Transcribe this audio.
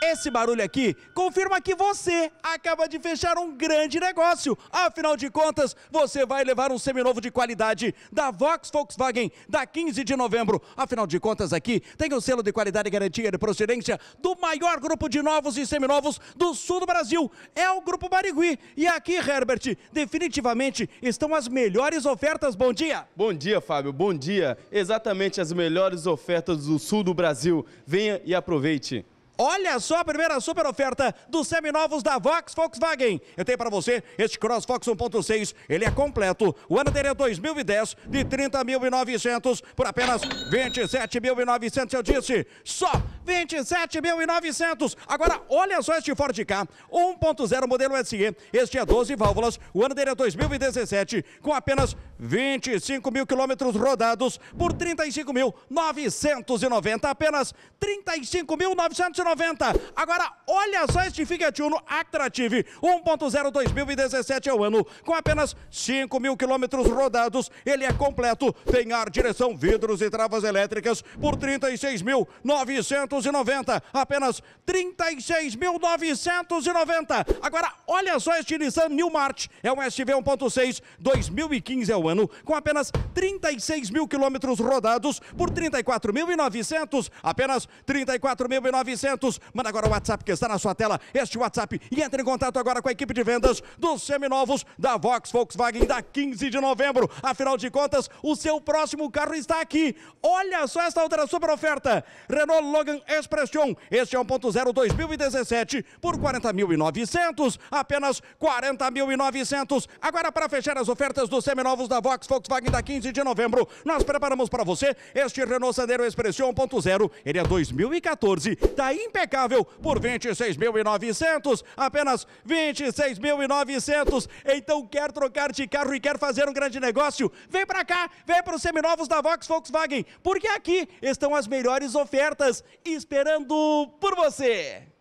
Esse barulho aqui confirma que você acaba de fechar um grande negócio. Afinal de contas, você vai levar um seminovo de qualidade da Vox Volkswagen da 15 de novembro. Afinal de contas, aqui tem o selo de qualidade e garantia de procedência do maior grupo de novos e seminovos do sul do Brasil. É o Grupo Barigui. E aqui, Herbert, definitivamente estão as melhores ofertas. Bom dia. Bom dia, Fábio. Bom dia. Exatamente as melhores ofertas do sul do Brasil. Venha e aproveite. Olha só a primeira super oferta dos seminovos da Vox Volkswagen. Eu tenho para você este Cross Fox 1.6. Ele é completo. O ano dele é 2010 de 30.900 por apenas 27.900. Eu disse só 27.900. Agora, olha só este Ford K 1.0 modelo SE. Este é 12 válvulas. O ano dele é 2017, com apenas 25 mil quilômetros rodados por 35.990. Apenas 35.990. Agora, olha só este Fiat Uno Actrative 1.0 2017 é o ano, com apenas 5 mil quilômetros rodados. Ele é completo, tem ar, direção, vidros e travas elétricas por 36.990 noventa apenas 36.990. Agora, olha só este Nissan Newmart, é um SUV 1.6, 2015 é o ano, com apenas 36 mil quilômetros rodados por 34.900, apenas 34.900. Manda agora o WhatsApp que está na sua tela, este WhatsApp, e entre em contato agora com a equipe de vendas dos seminovos da Vox Volkswagen da 15 de novembro. Afinal de contas, o seu próximo carro está aqui. Olha só esta outra super oferta. Renault Logan Expression. Este é 1.0 2017 por 40.900, apenas 40.900. Agora, para fechar as ofertas dos seminovos da Vox Volkswagen da 15 de novembro, nós preparamos para você este Renault Sandero Expression 1.0. Ele é 2014, tá impecável por 26.900, apenas 26.900. Então, quer trocar de carro e quer fazer um grande negócio? Vem para cá, vem para os seminovos da Vox Volkswagen, porque aqui estão as melhores ofertas esperando por você!